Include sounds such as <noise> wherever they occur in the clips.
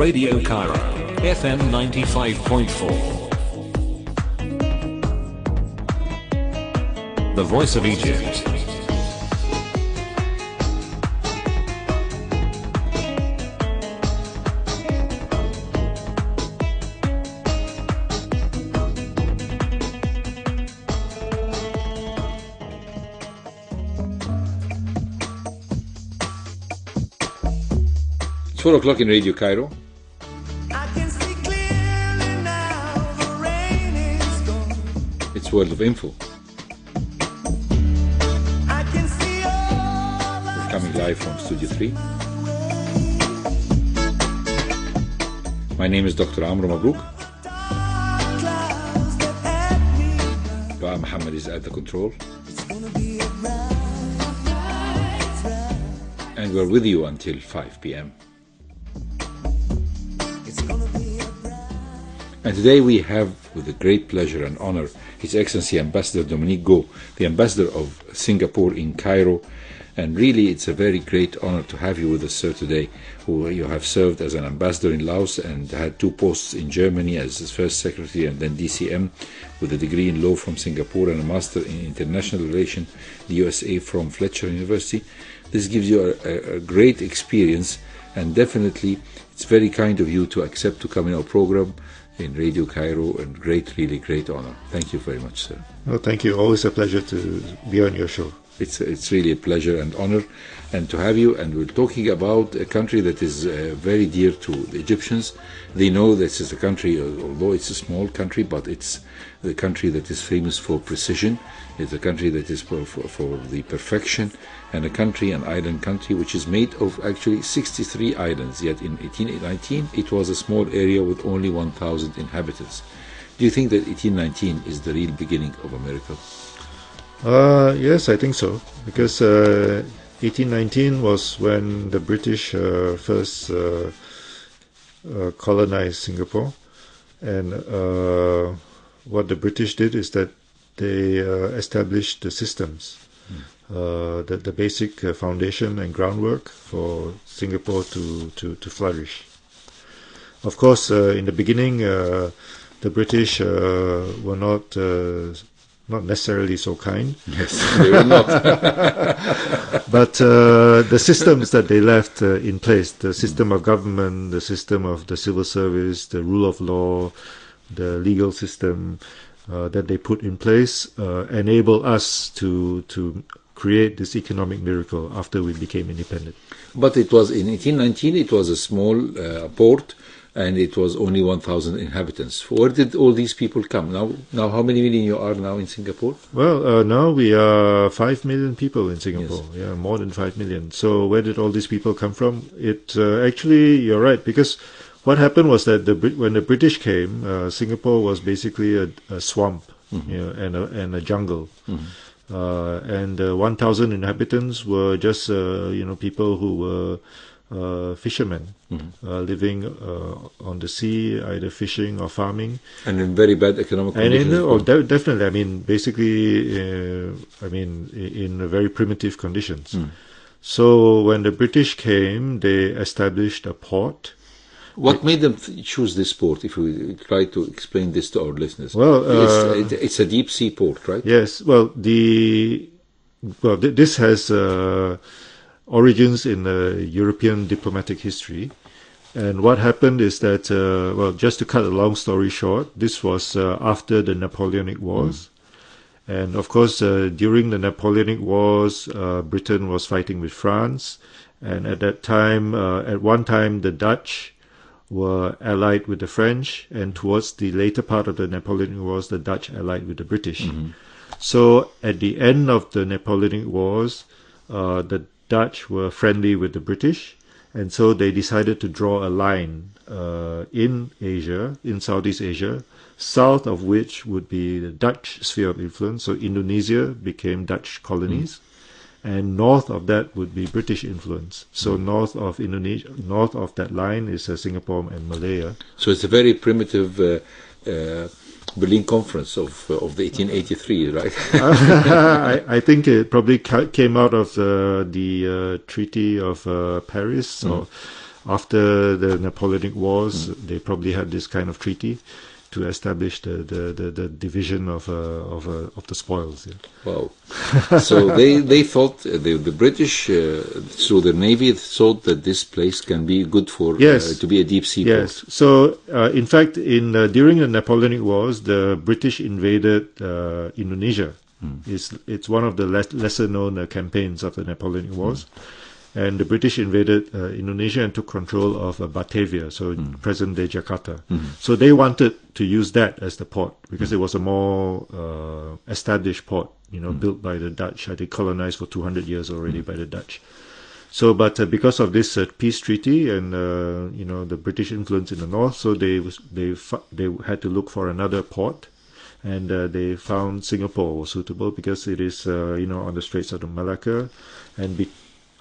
Radio Cairo, FM 95.4. The Voice of Egypt. It's 4 o'clock in Radio Cairo. its world of info. We're coming live from Studio 3. My name is Dr. Amr Mabrouk. Ba Mohammed is at the control. And we're with you until 5 p.m. And today we have, with a great pleasure and honor, His Excellency Ambassador Dominique Go, the Ambassador of Singapore in Cairo. And really, it's a very great honor to have you with us, sir, today. You have served as an ambassador in Laos and had two posts in Germany as first secretary and then DCM, with a degree in law from Singapore and a master in international relations, the USA from Fletcher University. This gives you a, a great experience, and definitely, it's very kind of you to accept to come in our program in Radio Cairo and great, really great honor. Thank you very much, sir. Well, thank you. Always a pleasure to be on your show. It's, it's really a pleasure and honor and to have you. And we're talking about a country that is uh, very dear to the Egyptians. They know this is a country, although it's a small country, but it's the country that is famous for precision. It's a country that is for, for, for the perfection, and a country, an island country, which is made of actually 63 islands. Yet in 1819, it was a small area with only 1,000 inhabitants. Do you think that 1819 is the real beginning of America? Uh, yes, I think so. Because uh, 1819 was when the British uh, first uh, uh, colonized Singapore, and uh, what the British did is that they uh, established the systems, mm. the, the basic foundation and groundwork for Singapore to, to, to flourish. Of course, in the beginning, the British were not not necessarily so kind. Yes, <laughs> they were not. <laughs> but uh, the systems that they left uh, in place the system of government, the system of the civil service, the rule of law, the legal system uh, that they put in place uh, enable us to, to create this economic miracle after we became independent. But it was in 1819, it was a small uh, port and it was only 1,000 inhabitants. Where did all these people come? Now, now how many million you are now in Singapore? Well, uh, now we are 5 million people in Singapore. Yes. Yeah, more than 5 million. So where did all these people come from? It uh, actually, you're right, because what happened was that the, when the British came, uh, Singapore was basically a, a swamp mm-hmm. you know, and, a, and a jungle. Mm-hmm. Uh, and uh, 1,000 inhabitants were just uh, you know people who were uh, fishermen mm-hmm. uh, living uh, on the sea, either fishing or farming, and in very bad economic and conditions. or oh, de- definitely, I mean, basically, uh, I mean, in, in very primitive conditions. Mm. So when the British came, they established a port. What made them choose this port? If we try to explain this to our listeners, well, it's, uh, it's, a deep sea port, right? Yes. Well, the well, th- this has uh, origins in uh, European diplomatic history. And what happened is that, uh, well, just to cut a long story short, this was uh, after the Napoleonic Wars. Mm. And of course, uh, during the Napoleonic Wars, uh, Britain was fighting with France. And at that time, uh, at one time, the Dutch were allied with the French. And towards the later part of the Napoleonic Wars, the Dutch allied with the British. Mm-hmm. So at the end of the Napoleonic Wars, the Dutch were friendly with the British, and so they decided to draw a line uh, in Asia, in Southeast Asia, south of which would be the Dutch sphere of influence. So Indonesia became Dutch colonies, mm. and north of that would be British influence. So mm. north of Indonesia, north of that line is uh, Singapore and Malaya. So it's a very primitive. Uh, uh Berlin Conference of uh, of the 1883, <laughs> right? I, I, think it probably ca came out of the uh, Treaty of uh, Paris. So mm. after the Napoleonic Wars, mm. they probably had this kind of treaty to establish the, the, the, the division of, uh, of, uh, of the spoils. Yeah. Wow. <laughs> so they, they thought, uh, the, the British, uh, through the navy, thought that this place can be good for, uh, yes. to be a deep sea Yes. Port. So, uh, in fact, in, during the Napoleonic Wars, the British invaded Indonesia. Mm. It's, it's one of the le lesser known campaigns of the Napoleonic Wars. Mm and the British invaded uh, Indonesia and took control of uh, Batavia, so mm. present day Jakarta. Mm. So they wanted to use that as the port because mm. it was a more uh, established port, you know, hmm. built by the Dutch. I uh, colonized for 200 years already hmm. by the Dutch. So, but uh, because of this uh, peace treaty and you know the British influence in the north, so they was, they they had to look for another port and uh, they found Singapore was suitable because it is uh, you know on the Straits of Malacca, and be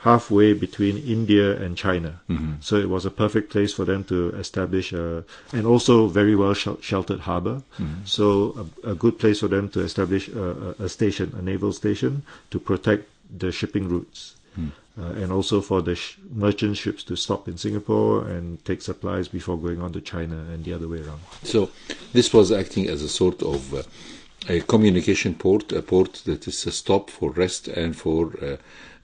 halfway between India and China. Mm-hmm. So it was a perfect place for them to establish a, and also very well sh- sheltered harbor. Mm-hmm. So a, a, good place for them to establish a, a, station, a naval station, to protect the shipping routes. Mm. Uh, and also for the sh- merchant ships to stop in Singapore and take supplies before going on to China and the other way around. So, this was acting as a sort of uh, a communication port, a port that is a stop for rest and for uh,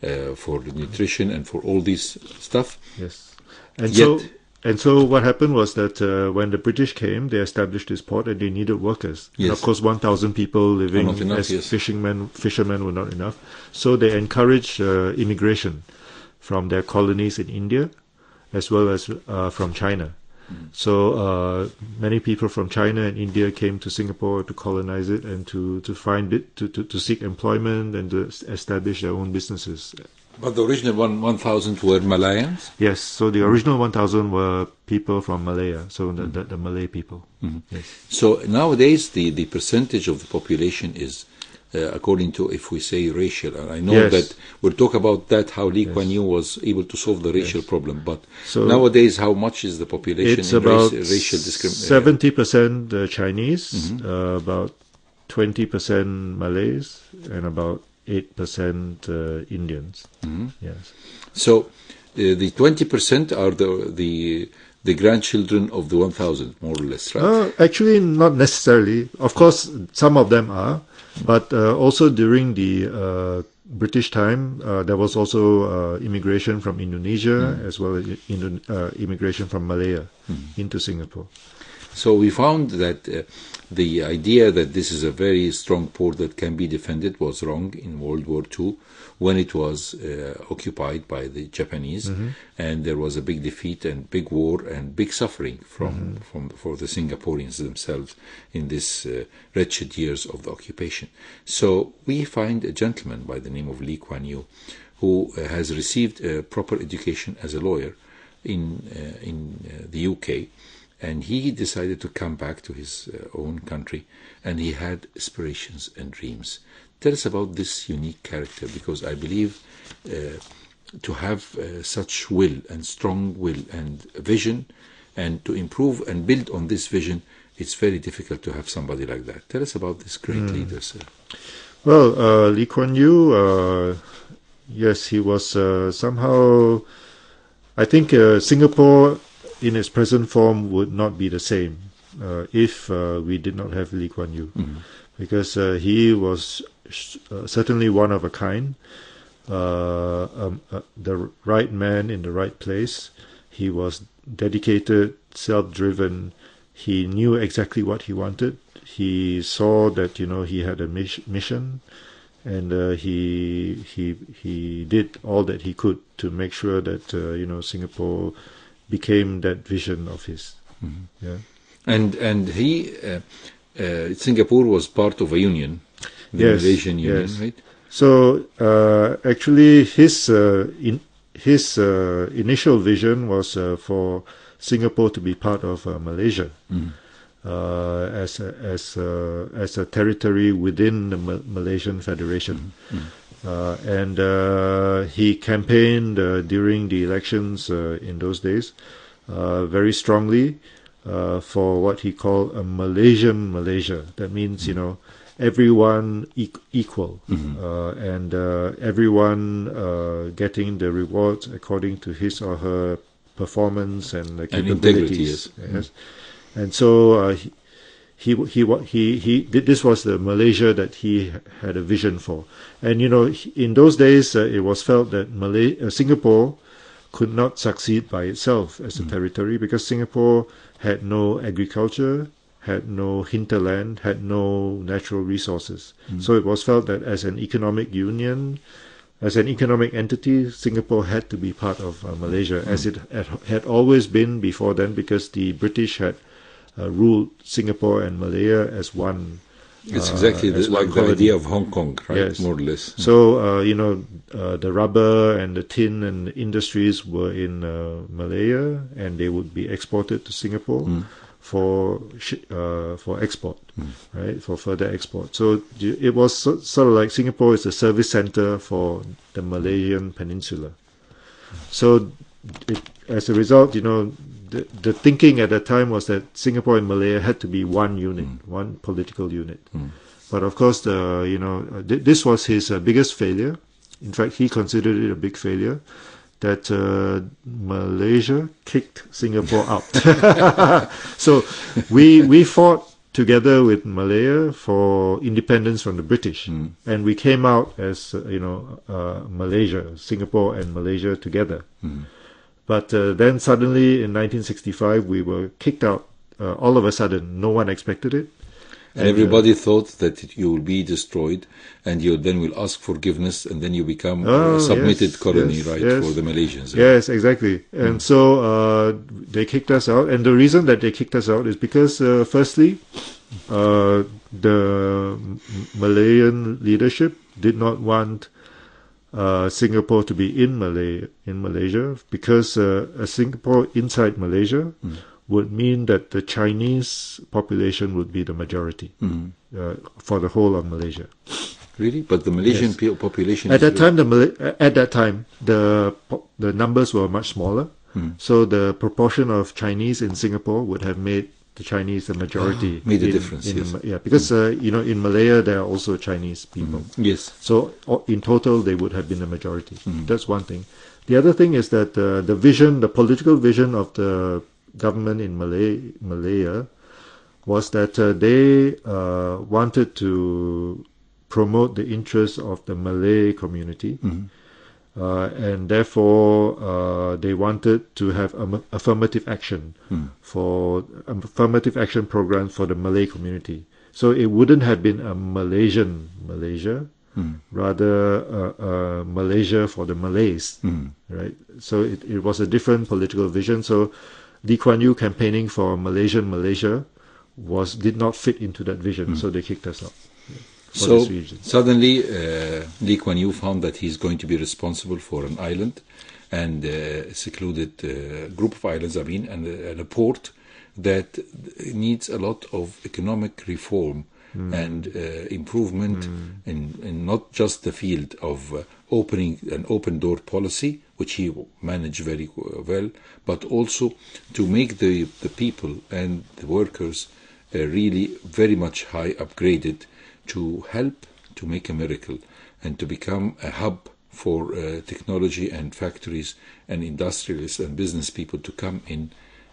uh, for the nutrition and for all this stuff. Yes, and Yet, so and so what happened was that uh, when the British came, they established this port and they needed workers. Yes. And of course, 1,000 people living enough, as yes. fishermen, fishermen were not enough. So they encouraged uh, immigration from their colonies in India as well as uh, from China. So uh, many people from China and India came to Singapore to colonize it and to, to find it, to, to, to seek employment and to establish their own businesses. But the original one, 1,000 were Malayans? Yes, so the original 1,000 were people from Malaya, so the, the, the Malay people. Mm-hmm. Yes. So nowadays the, the percentage of the population is uh, according to if we say racial. And I know yes. that we'll talk about that how Lee yes. Kuan Yew was able to solve the racial yes. problem. But so nowadays, how much is the population it's in about race, racial discrimination? Uh, seventy percent uh, Chinese, mm-hmm. uh, about twenty percent Malays, and about eight percent uh, Indians. Mm-hmm. Yes. So the twenty percent are the the the grandchildren of the 1000, more or less, right? Uh, actually, not necessarily. Of course, some of them are, but uh, also during the uh, British time, uh, there was also immigration from Indonesia mm. as well as Indo immigration from Malaya mm. into Singapore. So we found that uh, the idea that this is a very strong port that can be defended was wrong in World War II when it was uh, occupied by the Japanese, mm-hmm. and there was a big defeat and big war and big suffering from mm-hmm. from for the Singaporeans themselves in this uh, wretched years of the occupation. So we find a gentleman by the name of Lee Kuan Yew who uh, has received a proper education as a lawyer in uh, in uh, the UK, and he decided to come back to his uh, own country, and he had aspirations and dreams. Tell us about this unique character because I believe uh, to have uh, such will and strong will and vision and to improve and build on this vision, it's very difficult to have somebody like that. Tell us about this great mm. leader, sir. Well, uh, Lee Kuan Yew, uh, yes, he was uh, somehow, I think uh, Singapore in its present form would not be the same if we did not have Lee Kuan Yew. Mm-hmm because uh, he was uh, certainly one of a kind. Uh, um, uh, the right man in the right place. He was dedicated, self driven. He knew exactly what he wanted. He saw that you know he had a mission, and uh, he he he did all that he could to make sure that uh, you know Singapore became that vision of his. Mm-hmm. Yeah, and and he uh, uh, Singapore was part of a union yes, Union, yes. right? So uh, actually, his uh, in, his uh, initial vision was uh, for Singapore to be part of uh, Malaysia. Mm. as a, as a, as a territory within the Ma Malaysian Federation, mm. Mm. Uh, and uh, he campaigned uh, during the elections in those days very strongly for what he called a Malaysian Malaysia. That means, you mm-hmm. know, everyone e- equal mm-hmm. uh, and uh, everyone uh, getting the rewards according to his or her performance and capabilities. And yes. Mm-hmm. And so uh, he, he, he, he, he, this was the Malaysia that he had a vision for. And you know, in those days, uh, it was felt that Malay- uh, Singapore could not succeed by itself as a mm territory because Singapore had no agriculture had no hinterland, had no natural resources. Mm. So it was felt that as an economic union, as an economic entity, Singapore had to be part of uh, Malaysia, mm. as it had always been before then, because the British had uh, ruled Singapore and Malaya as one. It's uh, exactly uh, the, like the idea of Hong Kong, right? Yes. More or less. So uh, you know, uh, the rubber and the tin and the industries were in Malaya, and they would be exported to Singapore. Mm for uh, for export, mm. right? For further export. So it was sort of like Singapore is the service center for the Malaysian Peninsula. So it, as a result, you know, the, the thinking at that time was that Singapore and Malaya had to be one unit, mm. one political unit. Mm. But of course, the you know uh, th this was his uh, biggest failure. In fact, he considered it a big failure that uh, Malaysia kicked Singapore out. <laughs> so we we fought together with Malaya for independence from the British, mm. and we came out as uh, you know uh, Malaysia, Singapore and Malaysia together. Mm. But uh, then suddenly in 1965 we were kicked out. Uh, all of a sudden, no one expected it. And Everybody uh, thought that you will be destroyed, and you then will ask forgiveness, and then you become oh, a submitted yes, colony, yes, right, yes. for the Malaysians. Right? Yes, exactly. And mm. so uh, they kicked us out, and the reason that they kicked us out is because, uh, firstly, uh, the Malayan leadership did not want uh, Singapore to be in Malay in Malaysia because uh, a Singapore inside Malaysia. Mm would mean that the Chinese population would be the majority mm. uh, for the whole of Malaysia. Really, but the Malaysian yes. population at that time the at that time the the numbers were much smaller. Mm. So the proportion of Chinese in Singapore would have made the Chinese the majority. <gasps> made a in, difference. In, yes. yeah, because mm. uh, you know in Malaya there are also Chinese hmm. people. Yes. So in total they would have been the majority. Hmm. That's one thing. The other thing is that uh, the vision, the political vision of the government in Malay, Malaya was that uh, they uh, wanted to promote the interests of the Malay community. Mm-hmm. Uh, and therefore uh, they wanted to have um, affirmative action mm. for um, affirmative action program for the Malay community. So it wouldn't have been a Malaysian Malaysia, mm. rather uh, uh, Malaysia for the Malays, mm. right? So it, it was a different political vision. So Lee Kuan Yew campaigning for Malaysian Malaysia was did not fit into that vision, mm. so they kicked us out. so suddenly, uh, Lee Kuan Yew found that he's going to be responsible for an island and a uh, secluded uh, group of islands, I mean, and, uh, and, a port that needs a lot of economic reform mm. and uh, improvement mm. in, in, not just the field of opening an open door policy, which he managed very well, but also to make the, the people and the workers uh, really very much high upgraded to help to make a miracle and to become a hub for uh, technology and factories and industrialists and business people to come in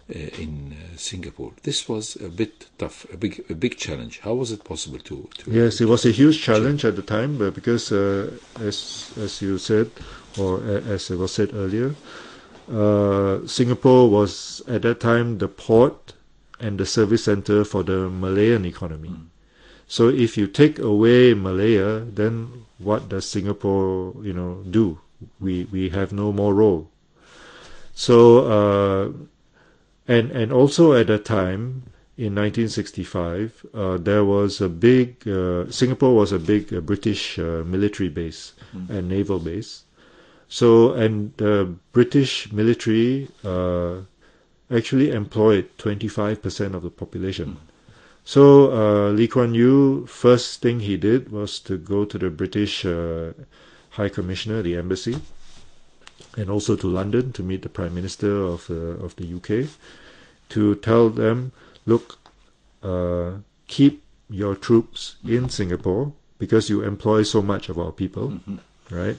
uh, in uh, Singapore. This was a bit tough, a big, a big challenge. How was it possible to? to yes, it was a huge challenge at the time because, uh, as as you said, or as it was said earlier, uh, Singapore was at that time the port and the service center for the Malayan economy. Mm. So if you take away Malaya, then what does Singapore, you know, do? We we have no more role. So uh, and and also at that time in 1965, uh, there was a big uh, Singapore was a big uh, British uh, military base mm. and naval base. So and the British military uh, actually employed 25% of the population. Mm. So uh, Lee Kuan Yew first thing he did was to go to the British High Commissioner, the embassy, and also to London to meet the Prime Minister of, uh, of the UK to tell them, look, uh, keep your troops in Singapore because you employ so much of our people, mm-hmm. right?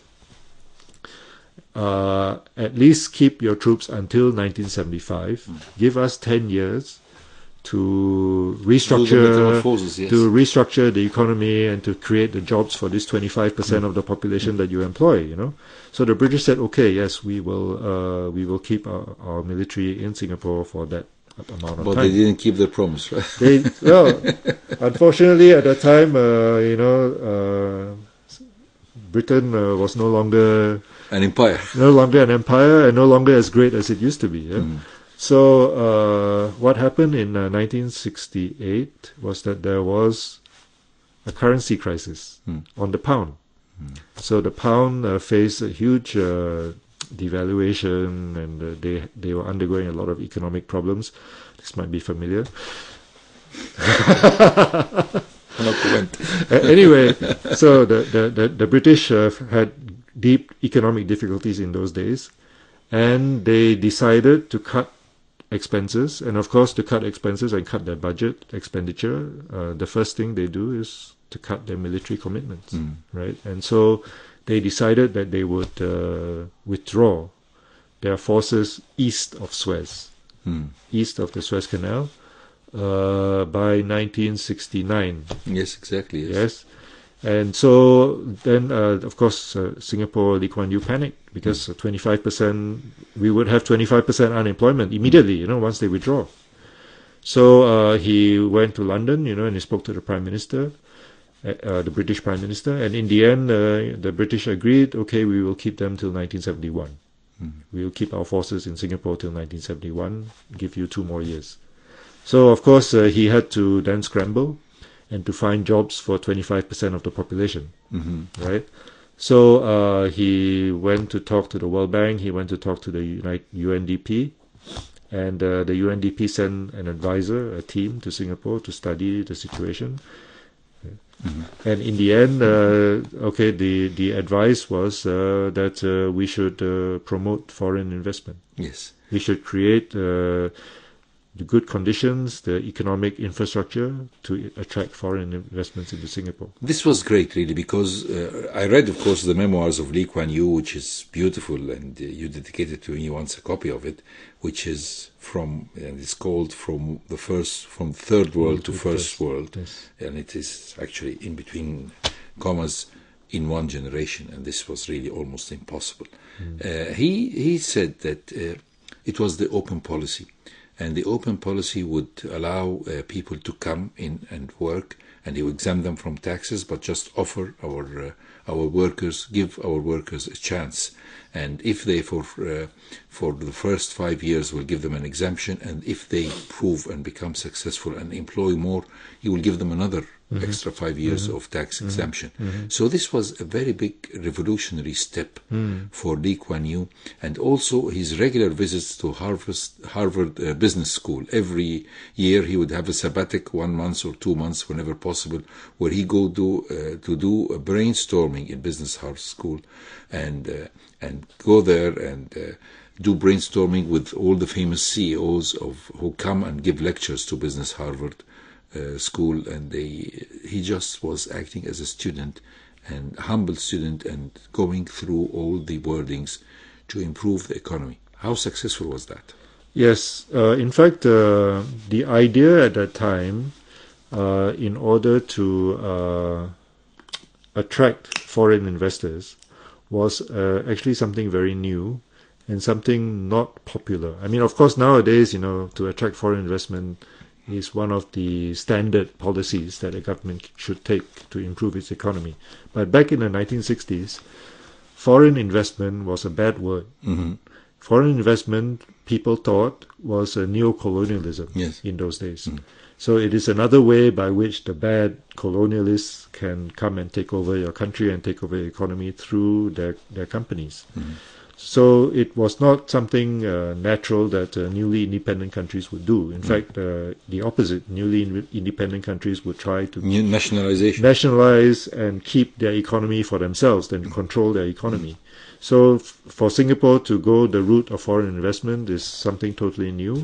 Uh, at least keep your troops until 1975. Mm. Give us 10 years to restructure forces, yes. to restructure the economy and to create the jobs for this 25% mm. Mm-hmm. of the population mm. that you employ you know so the british said okay yes we will uh, we will keep our, our, military in singapore for that amount of time But they didn't keep their promise right they, well <laughs> unfortunately at that time uh, you know uh, britain uh, was no longer an empire no longer an empire and no longer as great as it used to be yeah? mm. So, uh, what happened in uh, 1968 was that there was a currency crisis mm. on the pound. Mm. So, the pound uh, faced a huge uh, devaluation and uh, they, they were undergoing a lot of economic problems. This might be familiar. <laughs> anyway, so the, the, the, the British uh, had deep economic difficulties in those days and they decided to cut expenses and of course to cut expenses and cut their budget expenditure uh, the first thing they do is to cut their military commitments mm. right and so they decided that they would uh, withdraw their forces east of Suez mm. east of the Suez Canal uh, by 1969 yes exactly yes, yes and so then, uh, of course, uh, Singapore, Lee Kuan Yew panicked because 25%, hmm. we would have 25% unemployment immediately, you know, once they withdraw. So uh, he went to London, you know, and he spoke to the Prime Minister, uh, uh, the British Prime Minister. And in the end, uh, the British agreed, okay, we will keep them till 1971. mm We will keep our forces in Singapore till 1971, give you two more years. So, of course, he had to then scramble and to find jobs for 25% of the population, mm-hmm. right? So uh, he went to talk to the World Bank, he went to talk to the United UNDP, and uh, the UNDP sent an advisor, a team to Singapore to study the situation. Mm-hmm. And in the end, uh, okay, the, the advice was uh, that uh, we should uh, promote foreign investment. Yes. We should create uh, the good conditions, the economic infrastructure to attract foreign investments into Singapore. This was great, really, because uh, I read, of course, the memoirs of Lee Kuan Yew, which is beautiful, and uh, you dedicated to me once a copy of it, which is from and it's called from the first from third world to first world, yes. and it is actually in between commas in one generation, and this was really almost impossible. Mm. Uh, he he said that uh, it was the open policy and the open policy would allow uh, people to come in and work and you exempt them from taxes but just offer our uh, our workers give our workers a chance and if they, for, uh, for the first five years, will give them an exemption, and if they prove and become successful and employ more, you will give them another mm-hmm. extra five years mm-hmm. of tax mm-hmm. exemption. Mm-hmm. So this was a very big revolutionary step mm. for Lee Kuan Yew, and also his regular visits to Harvard, Harvard uh, Business School. Every year he would have a sabbatic, one month or two months, whenever possible, where he go do uh, to do a brainstorming in Business Harvard School, and uh, and go there and uh, do brainstorming with all the famous CEOs of who come and give lectures to Business Harvard uh, School, and they he just was acting as a student and humble student and going through all the wordings to improve the economy. How successful was that? Yes, uh, in fact, uh, the idea at that time, uh, in order to uh, attract foreign investors, was uh, actually something very new and something not popular. I mean, of course, nowadays, you know, to attract foreign investment is one of the standard policies that a government should take to improve its economy. But back in the 1960s, foreign investment was a bad word. Mm-hmm. Foreign investment people thought was a neo-colonialism yes. in those days. Mm. So it is another way by which the bad colonialists can come and take over your country and take over your economy through their, their companies. Mm. So it was not something uh, natural that uh, newly independent countries would do. In mm. fact, uh, the opposite. Newly in- independent countries would try to nationalization, nationalize, and keep their economy for themselves, and control their economy. So for Singapore to go the route of foreign investment is something totally new,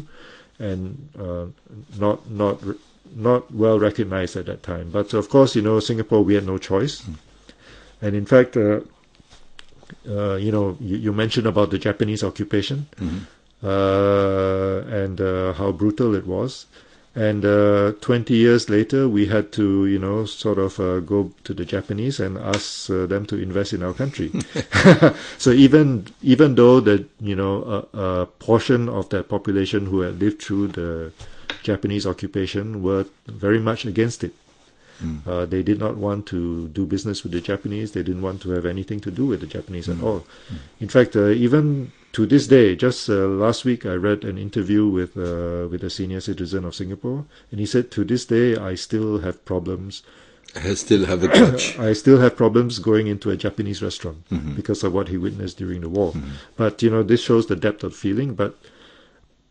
and uh, not not not well recognized at that time. But of course, you know, Singapore we had no choice, hmm. and in fact, uh, uh, you know, you, you, mentioned about the Japanese occupation mm-hmm. Uh, and uh, how brutal it was. And uh, 20 years later, we had to, you know, sort of uh, go to the Japanese and ask uh, them to invest in our country. <laughs> <laughs> so even even though the, you know, a, portion of that population who had lived through the Japanese occupation were very much against it. Mm. they did not want to do business with the Japanese. They didn't want to have anything to do with the Japanese mm. at hmm. all. Mm. In fact, uh, even to this day, just uh, last week, I read an interview with uh, with a senior citizen of Singapore, and he said, "To this day, I still have problems." I still have a grudge. <coughs> I still have problems going into a Japanese restaurant mm-hmm. because of what he witnessed during the war. Mm-hmm. But you know, this shows the depth of feeling. But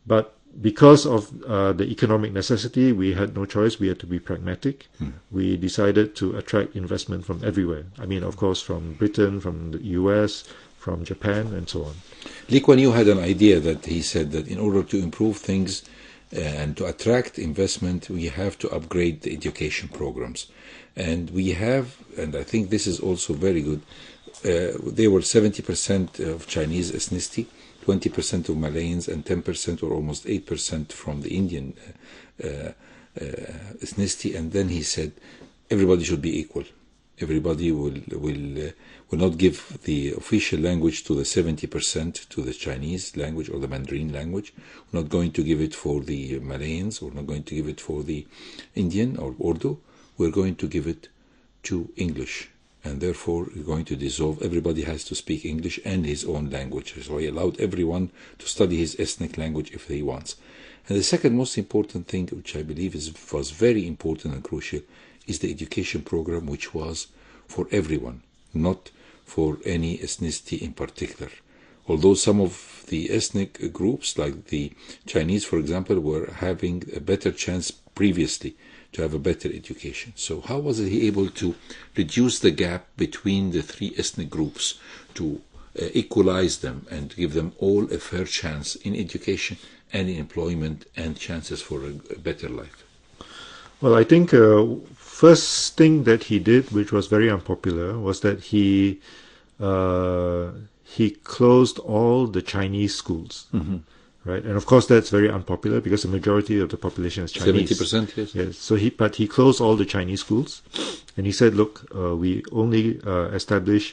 but because of uh, the economic necessity, we had no choice. We had to be pragmatic. Mm. We decided to attract investment from everywhere. I mean, of course, from Britain, from the US, from Japan and so on. Lee Kuan Yew had an idea that he said that in order to improve things uh, and to attract investment, we have to upgrade the education programs. And we have, and I think this is also very good, uh, were 70% of Chinese ethnicity, 20% of Malayans, and 10% or almost 8% from the Indian uh, uh, uh, ethnicity. And then he said, everybody should be equal everybody will will uh, will not give the official language to the 70% to the Chinese language or the Mandarin language. We're not going to give it for the Malayans. We're not going to give it for the Indian or Urdu. We're going to give it to English. And therefore, we're going to dissolve. Everybody has to speak English and his own language. So he allowed everyone to study his ethnic language if he wants. And the second most important thing, which I believe is, was very important and crucial, is the education program, which was for everyone, not for any ethnicity in particular. Although some of the ethnic groups, like the Chinese, for example, were having a better chance previously to have a better education. So, how was he able to reduce the gap between the three ethnic groups to uh, equalize them and give them all a fair chance in education and in employment and chances for a, a better life? Well, I think uh, first thing that he did, which was very unpopular, was that he uh, he closed all the Chinese schools. Mm-hmm. Right, and of course that's very unpopular because the majority of the population is Chinese. Seventy percent, yes. yes. So he, but he closed all the Chinese schools, and he said, "Look, uh, we only uh, establish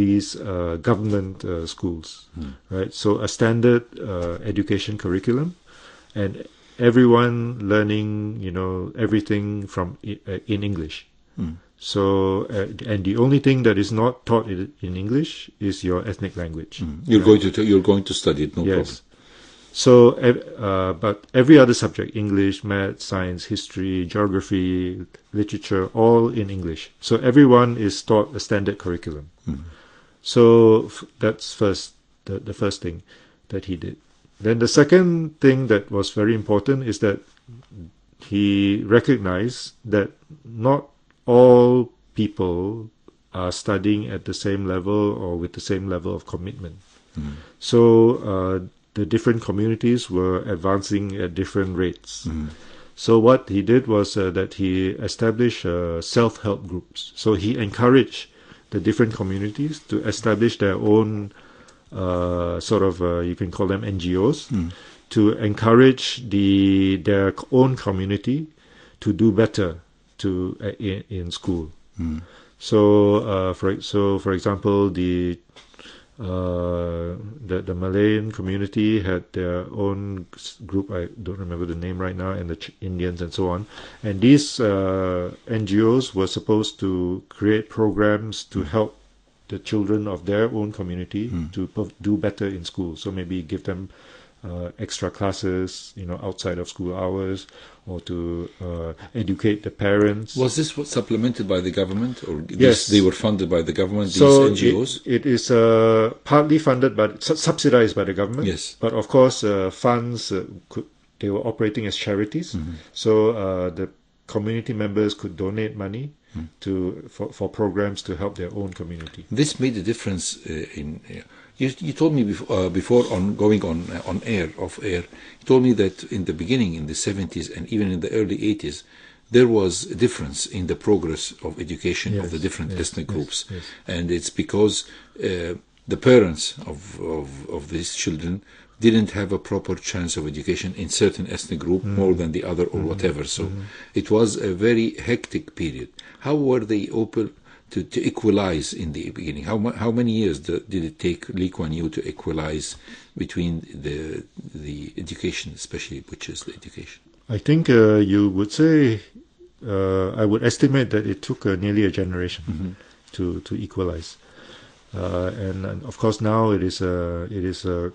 these uh, government uh, schools, mm. right? So a standard uh, education curriculum, and everyone learning, you know, everything from uh, in English. Hmm. So, uh, and the only thing that is not taught in English is your ethnic language. Mm. You're going to you're going to study it, no yes. problem. So, uh, but every other subject, English, math, science, history, geography, literature, all in English. So everyone is taught a standard curriculum. Mm. So f- that's first the, the first thing that he did. Then the second thing that was very important is that he recognized that not all people are studying at the same level or with the same level of commitment. Mm. So uh, the different communities were advancing at different rates. Mm. So what he did was uh, that he established uh, self-help groups. So he encouraged the different communities to establish their own uh, sort of uh, you can call them NGOs mm. to encourage the their own community to do better to uh, in, in, school. Mm. So uh, for so for example the uh, the, the Malayan community had their own group. I don't remember the name right now, and the Ch- Indians and so on. And these uh, NGOs were supposed to create programs to hmm. help the children of their own community mm. to do better in school. So maybe give them uh, extra classes, you know, outside of school hours, or to uh, educate the parents. Was this what supplemented by the government, or yes, this, they were funded by the government? So these NGOs. it, it is uh, partly funded, but su- subsidized by the government. Yes, but of course, uh, funds uh, could, they were operating as charities, mm-hmm. so uh, the community members could donate money mm. to for, for programs to help their own community. This made a difference uh, in. Uh, you, you, told me before, uh, before on going on uh, on air off air. You told me that in the beginning, in the seventies, and even in the early eighties, there was a difference in the progress of education yes, of the different yes, ethnic yes, groups, and it's because uh, the parents of, of, of these children didn't have a proper chance of education in certain ethnic group mm. more than the other or mm. whatever. So mm. it was a very hectic period. How were they open to, to equalize in the beginning? How, how many years did it take Lee Kuan Yew to equalize between the, the education, especially which is the education? I think uh, you would say, uh, I would estimate that it took uh, nearly a generation mm-hmm. to, to equalize. Uh, and, of course, now it is a, uh, it is a uh,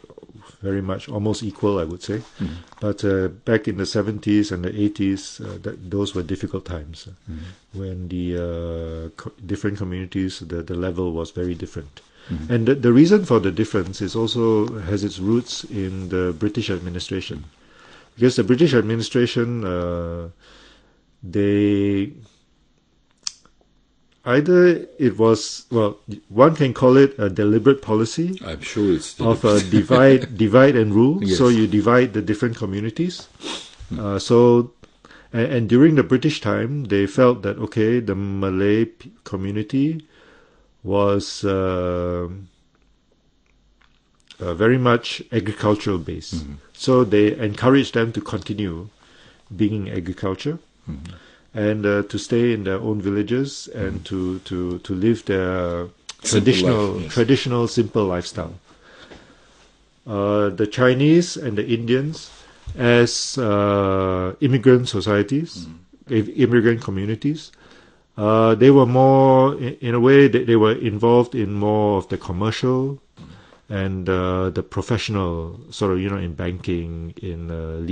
very much almost equal, I would say. Mm. But uh, back in the 70s and the 80s, uh, that, those were difficult times mm. when the uh, co- different communities, the, the level was very different. Mm-hmm. And the, the reason for the difference is also has its roots in the British administration. Mm-hmm. Because the British administration, uh, they either it was well, one can call it a deliberate policy. I'm sure it's of a divide, <laughs> divide and rule. Yes. So you divide the different communities. Uh, so, and, and, during the British time, they felt that okay, the Malay community was uh, uh, very much agricultural based. Mm-hmm. So they encouraged them to continue being in agriculture. Mm-hmm and uh, to stay in their own villages and mm. to, to, to live their traditional life, yes. traditional simple lifestyle. Uh, the Chinese and the Indians as uh, immigrant societies, mm. immigrant communities. Uh, they were more, in, in a way, that they, were involved in more of the commercial and uh, the professional sort of you know in banking in uh,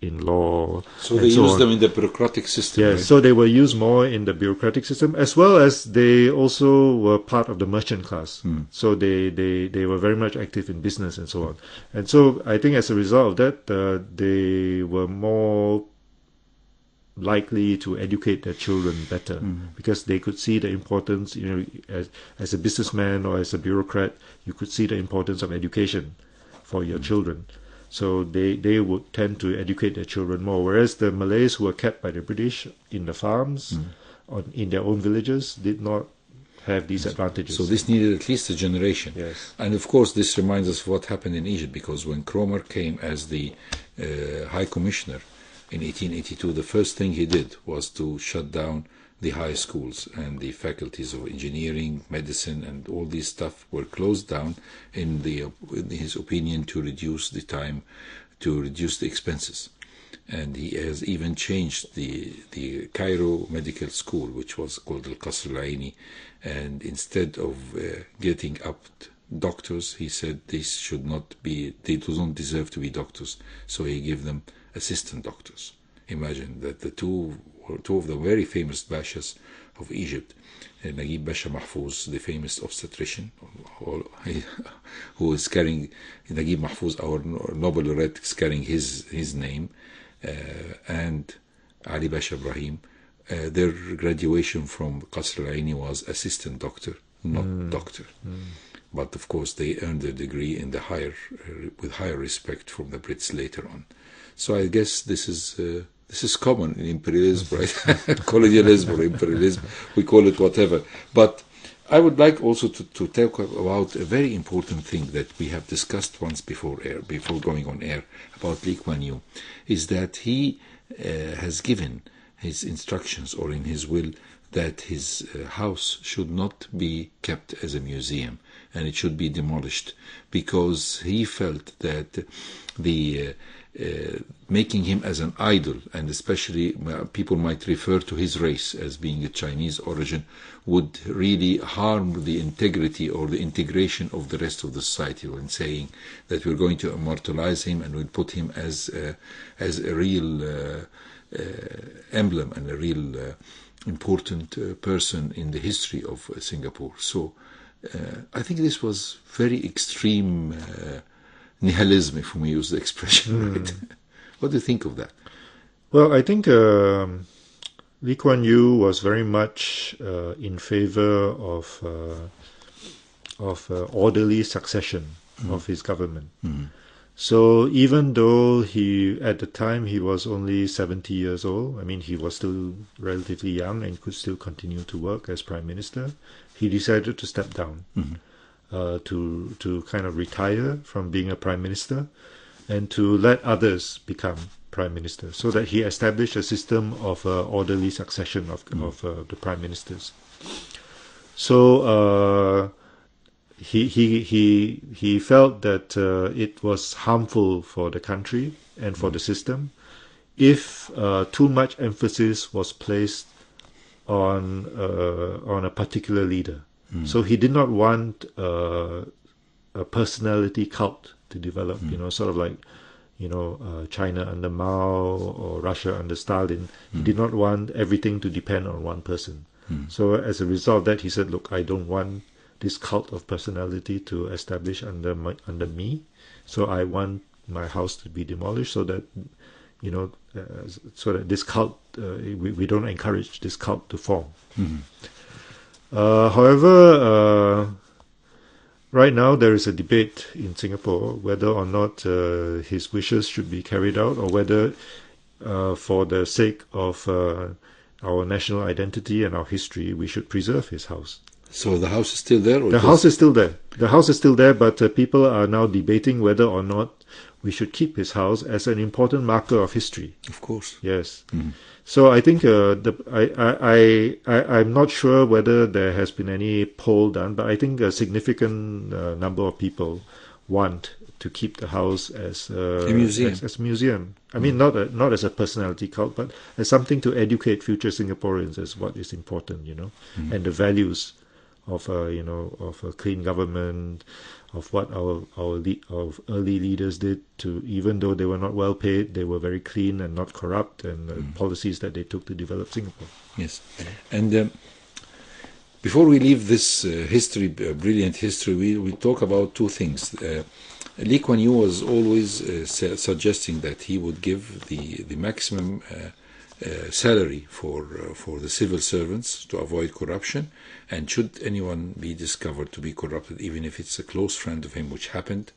in law so they so use on. them in the bureaucratic system yeah right? so they were used more in the bureaucratic system as well as they also were part of the merchant class mm. so they, they they were very much active in business and so on and so i think as a result of that uh, they were more likely to educate their children better mm because they could see the importance you know as, as a businessman or as a bureaucrat you could see the importance of education for your mm children so they, they would tend to educate their children more whereas the malays who were kept by the british in the farms mm on, in their own villages did not have these advantages. So this needed at least a generation. Yes. And of course, this reminds us of what happened in Egypt, because when Cromer came as the uh, High Commissioner in 1882, the first thing he did was to shut down the high schools and the faculties of engineering, medicine, and all these stuff were closed down in, the, in his opinion to reduce the time, to reduce the expenses. And he has even changed the, the Cairo Medical School, which was called Al Qasr Al Aini, and instead of uh, getting up doctors, he said they should not be, they do not deserve to be doctors. So he gave them assistant doctors. Imagine that the two two of the very famous bashas of Egypt, uh, Nagib Basha Mahfouz, the famous obstetrician, <laughs> who is carrying Nagib Mahfouz, our Nobel laureate, is carrying his his name, uh, and Ali Basha Ibrahim. Uh, their graduation from Qasr al was assistant doctor, not mm. doctor. Mm. But of course, they earned their degree in the higher, uh, with higher respect from the Brits later on. So I guess this is uh, this is common in imperialism, right? <laughs> Colonialism or imperialism, we call it whatever. But I would like also to, to talk about a very important thing that we have discussed once before air, before going on air, about Lee Kuan Yew, is that he uh, has given his instructions or in his will that his uh, house should not be kept as a museum and it should be demolished because he felt that the uh, uh, making him as an idol, and especially uh, people might refer to his race as being a Chinese origin, would really harm the integrity or the integration of the rest of the society when saying that we're going to immortalize him and we'll put him as a, uh, as a real uh, uh, emblem and a real uh, important person in the history of Singapore. So I think this was very extreme nihilism, if we use the expression. Hmm. Right? <laughs> what do you think of that? Well, I think uh, Lee Kuan Yew was very much uh, in favor of uh, of uh, orderly succession mm. of his government. Mm. So even though he at the time he was only 70 years old, I mean he was still relatively young and could still continue to work as prime minister, he decided to step down. Mm-hmm. Uh, to to kind of retire from being a prime minister and to let others become prime minister, so that he established a system of uh, orderly succession of mm. of uh, the prime ministers. So uh, he he he he felt that uh, it was harmful for the country and for mm. the system if too much emphasis was placed on on a particular leader. Hmm. So he did not want uh, a personality cult to develop, mm. you hmm. know, sort of like, you know, uh, China under Mao or Russia under Stalin. He hmm. did not want everything to depend on one person. So as a result of that, he said, look, I don't want this cult of personality to establish under my, under me. So I want my house to be demolished so that you know uh, so that this cult uh, we, we don't encourage this cult to form. Mm-hmm. Uh, however, uh, Right now, there is a debate in Singapore whether or not uh, his wishes should be carried out or whether, uh, for the sake of uh, our national identity and our history, we should preserve his house. So the house is still there? the just... house is still there. The house is still there, but uh, people are now debating whether or not we should keep his house as an important marker of history. Of course. Yes. Mm -hmm. So I think uh, the I, I I I'm not sure whether there has been any poll done, but I think a significant uh, number of people want to keep the house as uh, a museum. As, as a museum. I mean, not a, not as a personality cult, but as something to educate future Singaporeans as what is important, you know, mm. and the values of a you know of a clean government of what our our lead early leaders did to even though they were not well paid they were very clean and not corrupt and the mm. policies that they took to develop singapore yes and um, before we leave this uh, history uh, brilliant history we, we talk about two things uh, Lee Kuan Yew was always uh, su suggesting that he would give the the maximum uh, uh, salary for uh, for the civil servants to avoid corruption and should anyone be discovered to be corrupted even if it's a close friend of him which happened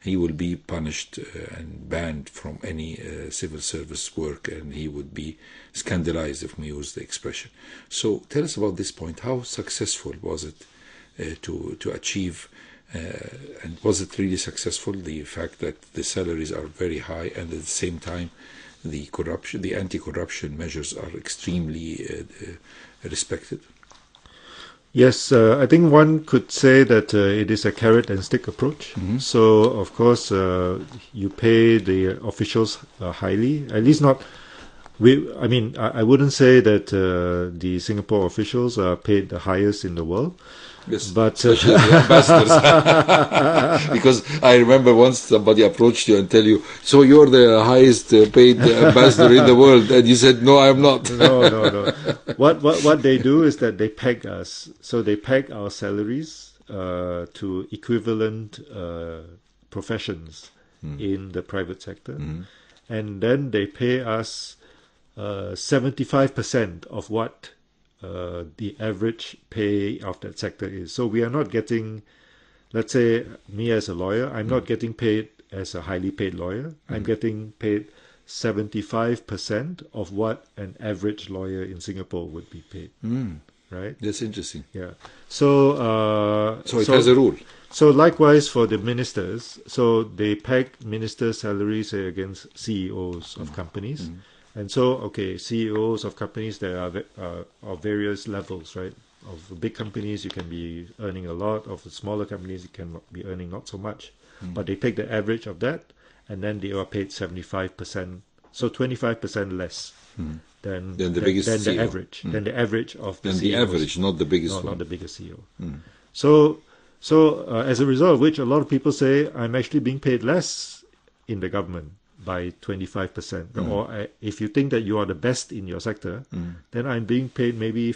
he will be punished uh, and banned from any uh, civil service work and he would be scandalized if we use the expression so tell us about this point how successful was it uh, to to achieve uh, and was it really successful the fact that the salaries are very high and at the same time uh, the corruption, the anti-corruption measures are extremely uh, uh, respected? Yes, uh, I think one could say that uh, it is a carrot and stick approach. Mm-hmm. So, of course, uh, you pay the officials uh, highly, at least not. We, I mean, I, I wouldn't say that the Singapore officials are paid the highest in the world, Yes. But uh, ambassadors, <laughs> because I remember once somebody approached you and tell you, "So you're the highest uh, paid ambassador in the world," and you said, "No, I'm not." no, no, no. What what what they do is that they peg us. So they peg our salaries uh, to equivalent uh, professions mm. in the private sector, mm. and then they pay us uh, seventy five percent of what uh, the average pay of that sector is. So we are not getting, let's say, me as a lawyer, I'm mm. not getting paid as a highly paid lawyer. Mm. I'm getting paid 75% of what an average lawyer in Singapore would be paid. Mm. Right? That's interesting. Yeah. So, uh, so it so, has a rule. So, likewise for the ministers, so they peg ministers' salaries against CEOs of mm. companies. Mm. And so, okay, CEOs of companies that are uh, of various levels, right? Of big companies, you can be earning a lot. Of smaller companies, you can be earning not so much. Mm. But they take the average of that, and then they are paid seventy-five percent, so twenty-five percent less mm. than, than the biggest than CEO. the average, mm. than the average of the than CEOs. the average, not the biggest, no, one. not the biggest CEO. Hmm. So, so uh, as a result of which, a lot of people say I'm actually being paid less in the government by 25%. Mm. Or I, eh, if you think that you are the best in your sector, mm. then I'm being paid maybe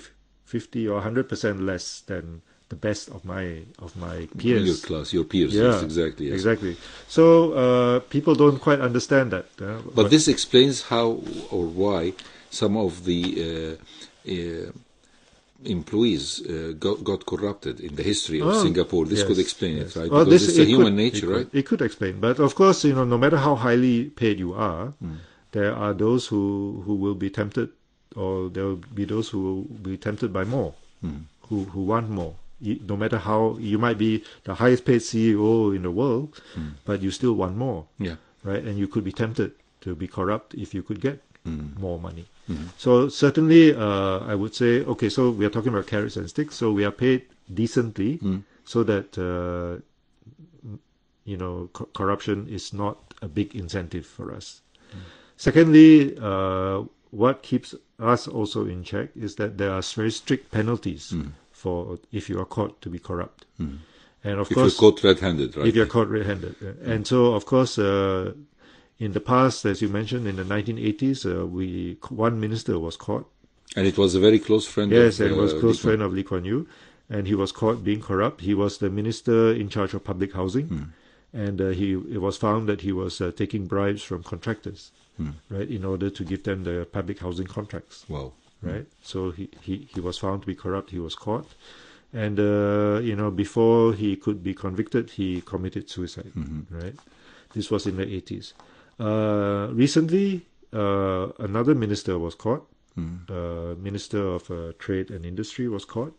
50 or 100% less than the best of my of my peers. Your class, your peers. Yeah, yes, exactly. Yes. Exactly. So uh, people don't quite understand that. Uh, but, but, this explains how or why some of the uh, uh employees uh, got, got, corrupted in the history of oh, Singapore. This yes, could explain yes. it, right? Well, because this, it's it a human could, nature, it right? Could, it could explain, but of course, you know, no matter how highly paid you are, mm. there are those who who will be tempted, or there will be those who will be tempted by more, mm. who who want more. No matter how you might be the highest paid CEO in the world, mm. but you still want more, yeah. right? And you could be tempted to be corrupt if you could get mm. more money. Mm. So certainly, uh, I would say, okay, so we are talking about carrots and sticks. So we are paid decently, mm. so that uh, you know co- corruption is not a big incentive for us. Mm. Secondly, uh, what keeps us also in check is that there are very strict penalties mm. for if you are caught to be corrupt. Mm. And of if course, you're caught red-handed, right? If you're caught red-handed, and so of course, uh, in the past, as you mentioned, in the 1980s, uh, we one minister was caught. And it was a very close friend. Yes, of, and it was uh, close Lee friend of Lee Kuan Yew, and he was caught being corrupt. He was the minister in charge of public housing. Mm and uh, he it was found that he was uh, taking bribes from contractors, hmm. right, in order to give them the public housing contracts. Wow. Hmm. Right. So he, he, he was found to be corrupt. He was caught, and uh, you know before he could be convicted, he committed suicide. Mm-hmm. Right. This was in the eighties. Uh, recently, uh, another minister was caught. Mm. Uh, minister of uh, Trade and Industry was caught.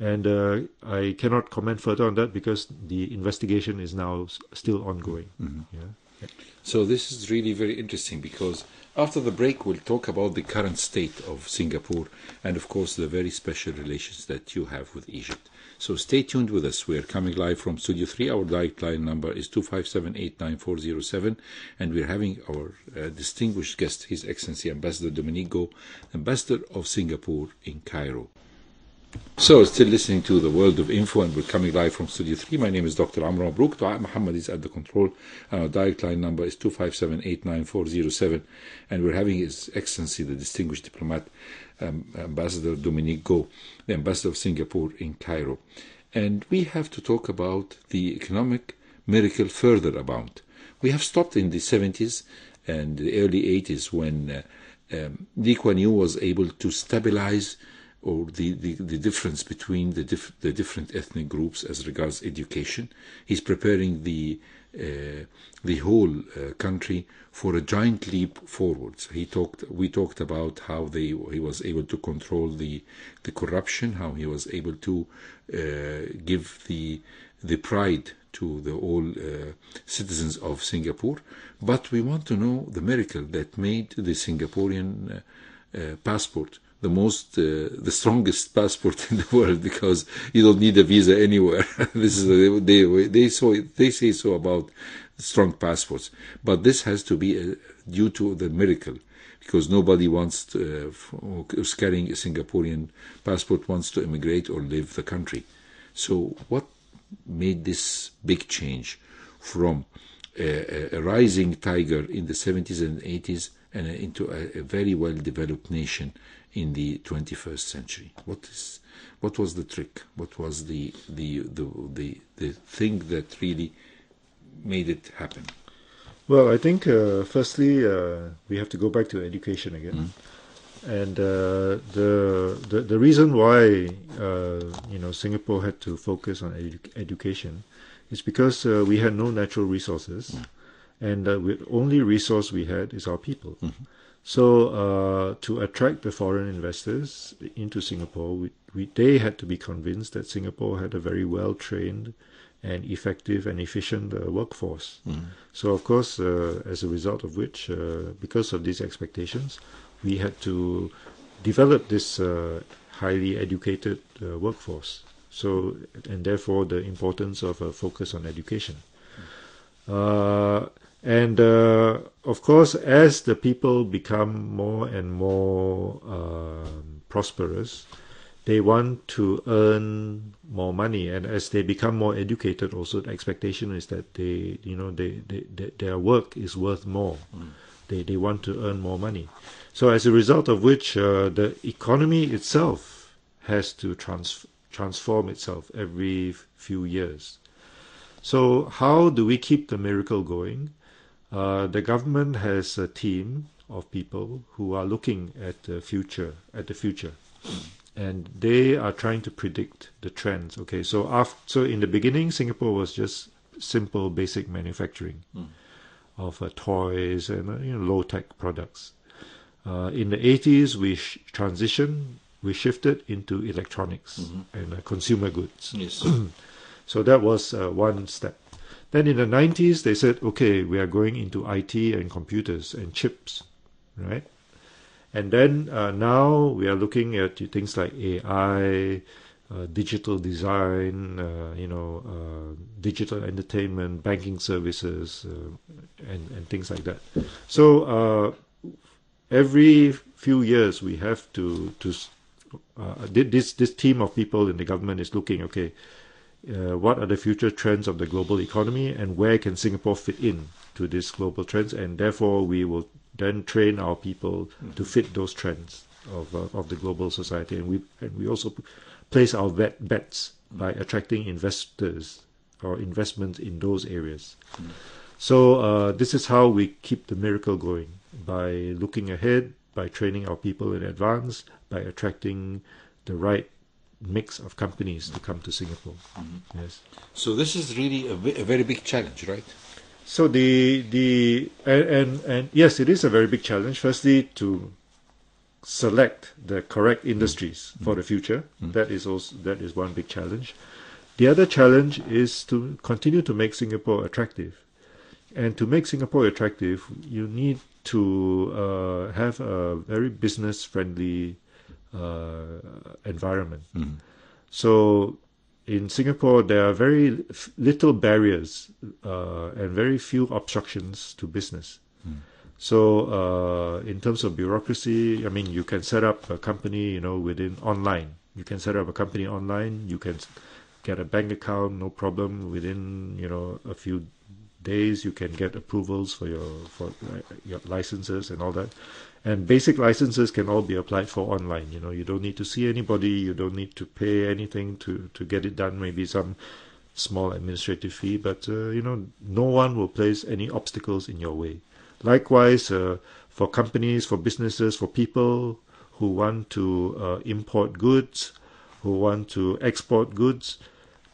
And uh, I cannot comment further on that because the investigation is now s- still ongoing. Mm-hmm. Yeah. So, this is really very interesting because after the break, we'll talk about the current state of Singapore and, of course, the very special relations that you have with Egypt. So stay tuned with us. We're coming live from Studio 3. Our direct line number is two five seven eight nine four zero seven, and we're having our uh, distinguished guest, His Excellency Ambassador Domenico, Ambassador of Singapore in Cairo. So, still listening to the world of info, and we're coming live from Studio 3. My name is Dr. Amr Brook. Dua Muhammad is at the control, our direct line number is two five seven eight nine four zero seven, And we're having His Excellency, the distinguished diplomat, um, Ambassador Dominique Go, the Ambassador of Singapore in Cairo. And we have to talk about the economic miracle further about. We have stopped in the 70s and the early 80s when uh, um, Lee Kuan Yew was able to stabilize or the, the, the difference between the, dif- the different ethnic groups as regards education. He's preparing the uh, the whole uh, country for a giant leap forwards. He talked, we talked about how they, he was able to control the, the corruption, how he was able to uh, give the, the pride to the all uh, citizens of Singapore, but we want to know the miracle that made the Singaporean uh, uh, passport the most uh, the strongest passport <laughs> in the world because you don't need a visa anywhere. <laughs> this is they they so they say so about strong passports, but this has to be uh, due to the miracle because nobody wants to, uh, who's carrying a Singaporean passport wants to immigrate or leave the country. So what made this big change from uh, a, a rising tiger in the 70s and 80s and into a, a very well developed nation in the 21st century. What is what was the trick? What was the the the the, the thing that really made it happen? Well, I think uh, firstly uh, we have to go back to education again. Mm. And uh, the, the the reason why uh, you know Singapore had to focus on edu education is because uh, we had no natural resources, mm. and the uh, only resource we had is our people. Mm -hmm. So uh, to attract the foreign investors into Singapore, we, we, they had to be convinced that Singapore had a very well-trained and effective and efficient uh, workforce. Mm. So, of course, uh, as a result of which, uh, because of these expectations, we had to develop this uh, highly educated uh, workforce. So, and therefore, the importance of a focus on education. And uh, of course, as the people become more and more um, prosperous, they want to earn more money. And as they become more educated, also the expectation is that they, you know, they, they, they their work is worth more. Mm. They, they want to earn more money. So as a result of which, uh, the economy itself has to trans- transform itself every f- few years. So how do we keep the miracle going? Uh, the government has a team of people who are looking at the future, at the future, and they are trying to predict the trends. Okay, so after, so in the beginning, Singapore was just simple, basic manufacturing mm. of uh, toys and uh, you know, low-tech products. Uh, in the 80s, we sh- transitioned, we shifted into electronics mm-hmm. and uh, consumer goods. Yes. <clears throat> so that was one step. Then in the 90s, they said, okay, we are going into IT and computers and chips, right? And then uh, now we are looking at things like AI, uh, digital design, uh, you know, uh, digital entertainment, banking services, uh, and, and things like that. So uh, every few years we have to to this this team of people in the government is looking okay, uh, what are the future trends of the global economy and where can Singapore fit in to these global trends? And therefore, we will then train our people mm-hmm. to fit those trends of, uh, of the global society. And we, and we also place our bet, bets mm-hmm. by attracting investors or investment in those areas. Mm. So uh, this is how we keep the miracle going by looking ahead, by training our people in advance, by attracting the right mix of companies to come to Singapore. Mm-hmm. Yes. So this is really a, v- a very big challenge, right? So the the and, and and yes, it is a very big challenge. Firstly, to select the correct industries mm. for the future. Mm. That is also that is one big challenge. The other challenge is to continue to make Singapore attractive, and to make Singapore attractive, you need to uh, have a very business friendly uh, environment. mm So in Singapore, there are very little barriers uh, and very few obstructions to business. Mm. So, uh, in terms of bureaucracy, I mean, you can set up a company, you know, within online. You can set up a company online. You can get a bank account, no problem. Within you know a few days, you can get approvals for your for uh, your licenses and all that. And basic licenses can all be applied for online. You know, you don't need to see anybody, you don't need to pay anything to, to get it done, maybe some small administrative fee, but uh, you know, no one will place any obstacles in your way. Likewise, uh, for companies, for businesses, for people who want to uh, import goods, who want to export goods,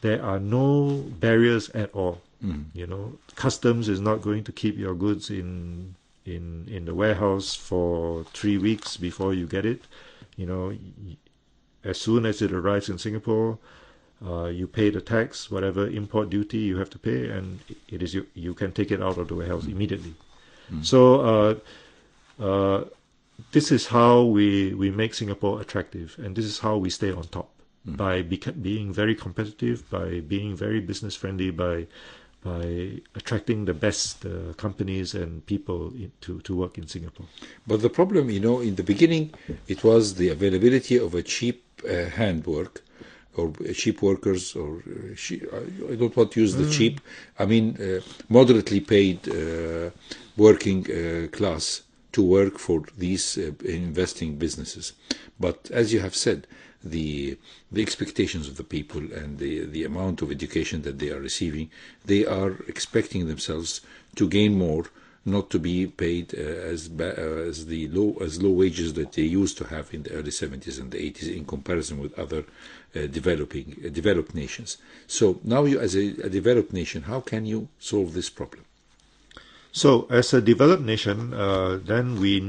there are no barriers at all. Mm. You know, customs is not going to keep your goods in in in the warehouse for three weeks before you get it. You know, as soon as it arrives in Singapore, uh, you pay the tax, whatever import duty you have to pay, and it is you, you can take it out of the warehouse mm. immediately. Mm. So. Uh, uh, this is how we, we make Singapore attractive, and this is how we stay on top mm. by being very competitive, by being very business friendly, by by attracting the best uh, companies and people in, to, to work in Singapore. But the problem, you know, in the beginning, it was the availability of a cheap uh, handwork or uh, cheap workers or uh, she, I, don't want to use the mm. cheap, I mean uh, moderately paid uh, working class to work for these investing businesses. But as you have said, the the expectations of the people and the the amount of education that they are receiving, they are expecting themselves to gain more, not to be paid uh, as uh, as the low as low wages that they used to have in the early 70s and the 80s in comparison with other uh, developing uh, developed nations. So now you as a, a developed nation, how can you solve this problem? So, as a developed nation, uh, then we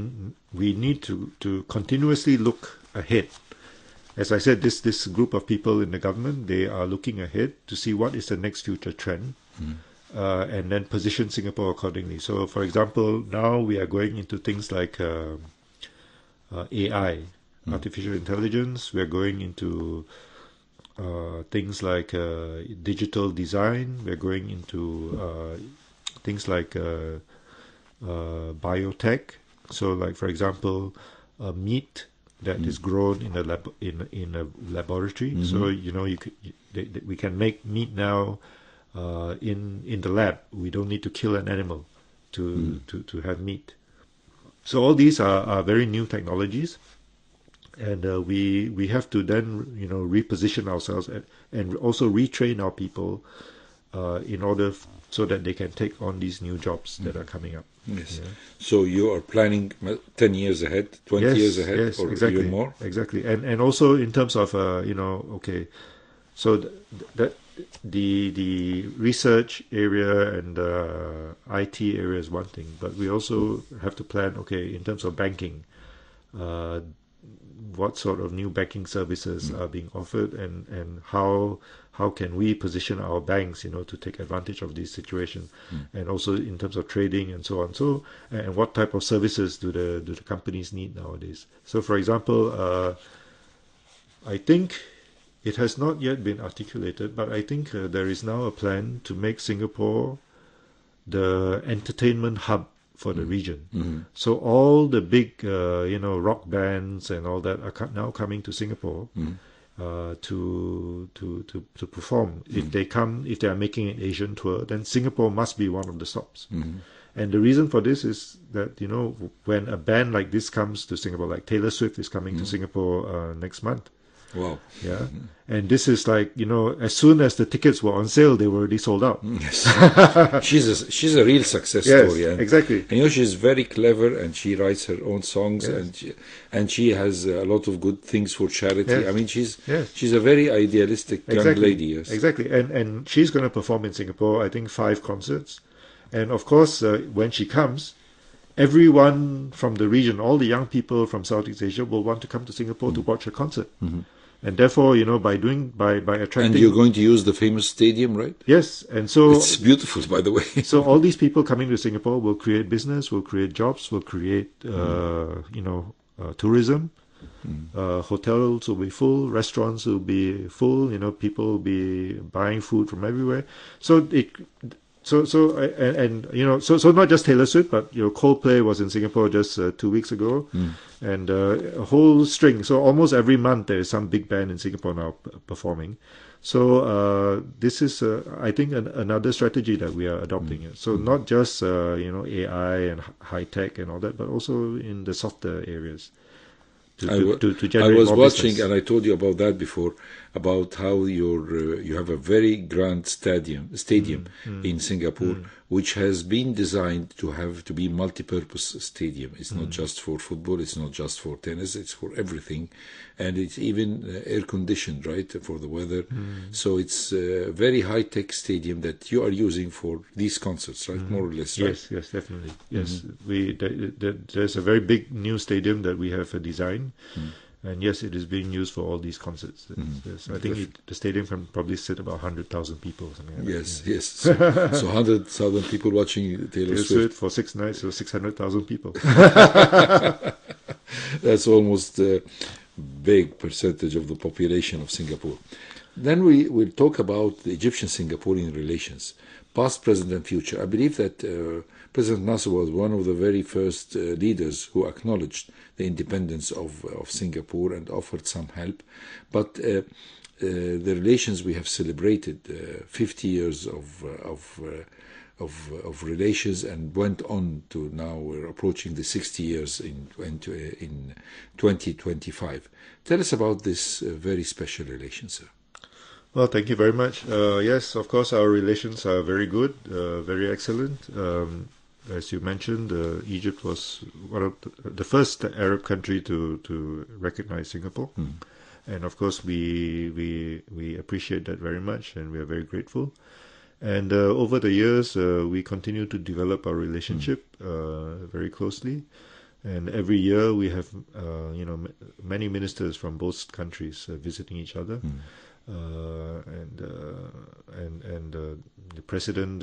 we need to, to continuously look ahead as I said, this this group of people in the government they are looking ahead to see what is the next future trend, mm. uh, and then position Singapore accordingly. So, for example, now we are going into things like uh, uh, AI, mm. artificial intelligence. We are going into uh, things like uh, digital design. We are going into uh, things like biotech. So, like for example, meat that mm. is grown in a lab in in a laboratory. Mm-hmm. So you know you, could, they, they, we can make meat now uh, in in the lab. We don't need to kill an animal to mm. to to have meat. So all these are, are very new technologies, and uh, we we have to then you know reposition ourselves and, and also retrain our people uh, in order f- so that they can take on these new jobs mm. that are coming up. Yes. Yeah. So you are planning 10 years ahead, 20 yes, years ahead, yes, or exactly, even more? Exactly. And, and also in terms of, uh, you know, okay, so th that the the research area and uh, IT area is one thing, but we also have to plan. Okay, in terms of banking, uh, what sort of new banking services mm. are being offered, and and how how can we position our banks, you know, to take advantage of these situations, mm. and also in terms of trading and so on. So, and what type of services do the do the companies need nowadays? So, for example, uh, I think it has not yet been articulated, but I think uh, there is now a plan to make Singapore the entertainment hub for the hmm. region. Mm-hmm. So all the big, uh, you know, rock bands and all that are now coming to Singapore. Mm-hmm. Uh, to, to, to, to perform. Mm. If mm-hmm. they come, if they are making an Asian tour, then Singapore must be one of the stops. Mm. And the reason for this is that, you know, when a band like this comes to Singapore, like Taylor Swift is coming mm. to mm-hmm. Singapore uh, next month, Wow. Yeah. And this is like, you know, as soon as the tickets were on sale, they were already sold out. <laughs> Yes. <laughs> she's a, she's a real success yes, story. Yes, eh? exactly. And you know, she's very clever and she writes her own songs yes. and she, and she has a lot of good things for charity. Yes. I mean, she's she's a very idealistic young exactly. lady. Yes. Exactly. And and she's going to perform in Singapore, I think 5 concerts. And of course, uh, when she comes, everyone from the region, all the young people from Southeast Asia will want to come to Singapore mm-hmm. to watch her concert. Mm-hmm and therefore you know by doing by by attracting and you're going to use the famous stadium right yes and so it's beautiful by the way <laughs> so all these people coming to singapore will create business will create jobs will create uh, mm. you know uh, tourism mm. uh, hotels will be full restaurants will be full you know people will be buying food from everywhere so it so so and, and, you know so so not just Taylor Swift, but you know Coldplay was in Singapore just uh, two weeks ago, mm. and uh, a whole string. So almost every month there is some big band in Singapore now p- performing. So uh, this is, uh, I think, an, another strategy that we are adopting. Mm. So mm. not just uh, you know AI and high tech and all that, but also in the softer areas. To, I w- to, to, generate I was watching, business. and I told you about that before about how your uh, you have a very grand stadium stadium mm, mm in Singapore, mm. which has been designed to have to be multi-purpose stadium. It's not mm. just for football. It's not just for tennis. It's for everything, and it's even uh, air conditioned, right, for the weather. So it's a very high-tech stadium that you are using for these concerts, right, more or less. Right? Yes, yes, definitely. Yes, mm-hmm. we th- th- there's a very big new stadium that we have uh, designed. Mm. And yes, it is being used for all these concerts. Mm. Yes, I think it, the stadium can probably sit about 100,000 people. Like yes, that. yes. So, so 100,000 people watching Taylor, Taylor Swift. Swift. for six nights, so 600,000 people. <laughs> That's almost a big percentage of the population of Singapore. Then we will talk about the Egyptian Singaporean relations, past, present, and future. I believe that. Uh, President Nasser was one of the very first uh, leaders who acknowledged the independence of, of Singapore and offered some help. But uh, uh the relations we have celebrated uh, 50 years of, uh, of of, of relations and went on to now we're approaching the 60 years in, in 2025. Tell us about this very special relation, sir. Well, thank you very much. Uh, yes, of course, our relations are very good, uh, very excellent. Um, as you mentioned, uh, Egypt was one of the, the, first Arab country to to recognize Singapore, mm. and of course we we we appreciate that very much, and we are very grateful. And uh, over the years, uh, we continue to develop our relationship mm. very closely, and every year we have uh, you know many ministers from both countries uh, visiting each other. Mm. Uh, uh, and and and uh, the president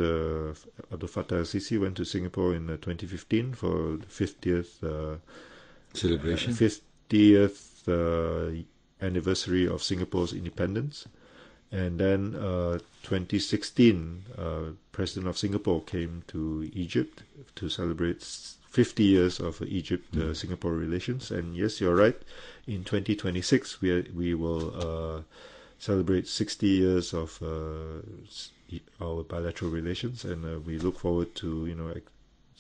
Abdel Fattah sisi went to Singapore in 2015 for the 50th celebration, 50th anniversary of Singapore's independence. And then uh, 2016, uh, President of Singapore came to Egypt to celebrate 50 years of Egypt uh, mm-hmm. Singapore relations. And yes, you're right. In 2026, we, are, we will celebrate 60 years of uh, our bilateral relations, and uh, we look forward to you know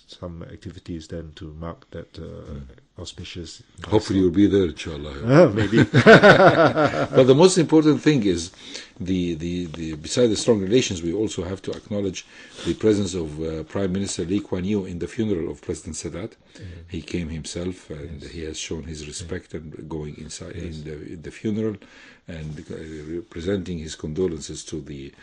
some activities then to mark that uh, mm auspicious. Hopefully, you'll be there, inshallah. Uh, <laughs> maybe. <laughs> but the most important thing is the, the, the beside the strong relations, we also have to acknowledge the presence of uh, Prime Minister Lee Kuan Yew in the funeral of President Sadat. Mm-hmm. He came himself, and yes. he has shown his respect and going inside yes. in, the, in the funeral and uh, presenting his condolences to the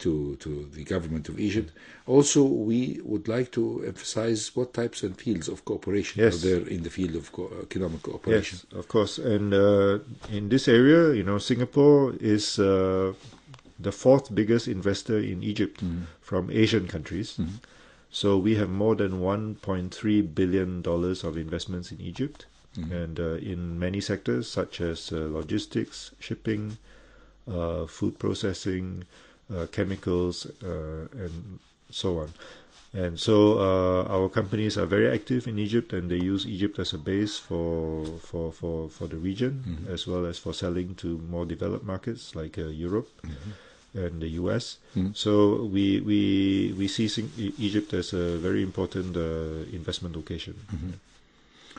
to, to the government of Egypt. Mm-hmm. Also, we would like to emphasize what types and fields of cooperation yes. are there in the field of of uh, economic Yes, of course. And uh, in this area, you know, Singapore is uh, the fourth biggest investor in Egypt mm-hmm. from Asian countries. Mm-hmm. So we have more than 1.3 billion dollars of investments in Egypt, mm-hmm. and uh, in many sectors such as uh, logistics, shipping, uh, food processing, chemicals, and so on. And so uh, our companies are very active in Egypt, and they use Egypt as a base for for for, for the region, mm-hmm. as well as for selling to more developed markets like uh, Europe mm-hmm. and the U.S. Mm-hmm. So we we we see Egypt as a very important uh, investment location. Mm-hmm.